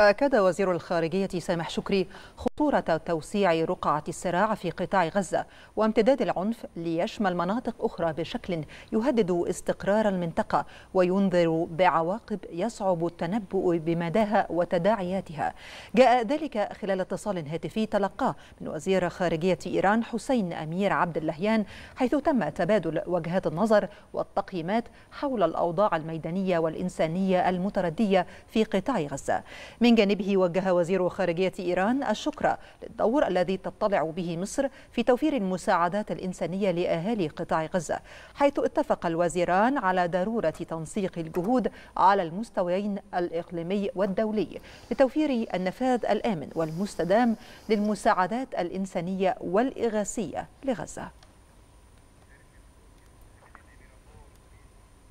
أكد وزير الخارجية سامح شكري خطورة توسيع رقعة الصراع في قطاع غزة وامتداد العنف ليشمل مناطق أخرى بشكل يهدد استقرار المنطقة وينذر بعواقب يصعب التنبؤ بمداها وتداعياتها جاء ذلك خلال اتصال هاتفي تلقاه من وزير خارجية إيران حسين أمير عبد اللهيان حيث تم تبادل وجهات النظر والتقييمات حول الأوضاع الميدانية والإنسانية المتردية في قطاع غزة من من جانبه وجه وزير خارجية إيران الشكر للدور الذي تضطلع به مصر في توفير المساعدات الإنسانية لأهالي قطاع غزة حيث اتفق الوزيران على ضرورة تنسيق الجهود على المستويين الإقليمي والدولي لتوفير النفاذ الآمن والمستدام للمساعدات الإنسانية والإغاثية لغزة